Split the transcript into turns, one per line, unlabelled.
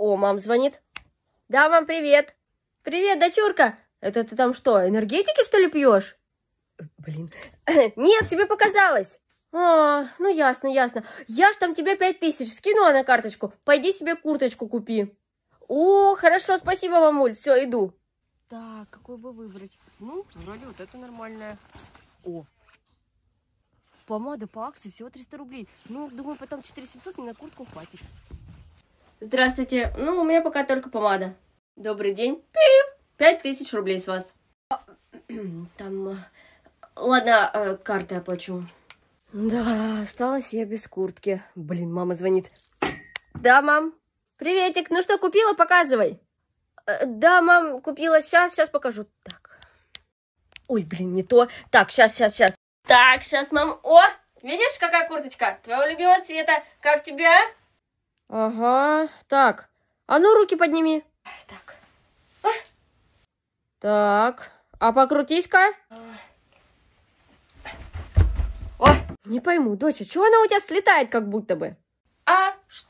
О, мам звонит. Да, мам, привет. Привет, дочурка. Это ты там что, энергетики, что ли, пьешь? Блин. Нет, тебе показалось. А, ну ясно, ясно. Я ж там тебе пять тысяч скину а на карточку. Пойди себе курточку купи. О, хорошо, спасибо, мамуль. Все, иду.
Так, какую бы выбрать? Ну, вроде вот это нормальная. О, помада по акции всего 300 рублей. Ну, думаю, потом 4700 мне на куртку хватит.
Здравствуйте. Ну, у меня пока только помада. Добрый день. Пип. Пять тысяч
рублей с вас. А, там... Э, ладно, э, карты оплачу. Да, осталась я без куртки. Блин, мама звонит.
Да, мам. Приветик, ну что, купила? Показывай. Э, да, мам, купила. Сейчас, сейчас покажу. Так. Ой, блин, не то. Так, сейчас, сейчас, сейчас. Так, сейчас, мам. О, видишь, какая курточка? Твоего любимого цвета. Как тебе, а? Ага, так. А ну, руки подними. Так. А? Так, а покрутись-ка. Не пойму, доча, чего она у тебя слетает как будто бы? А что?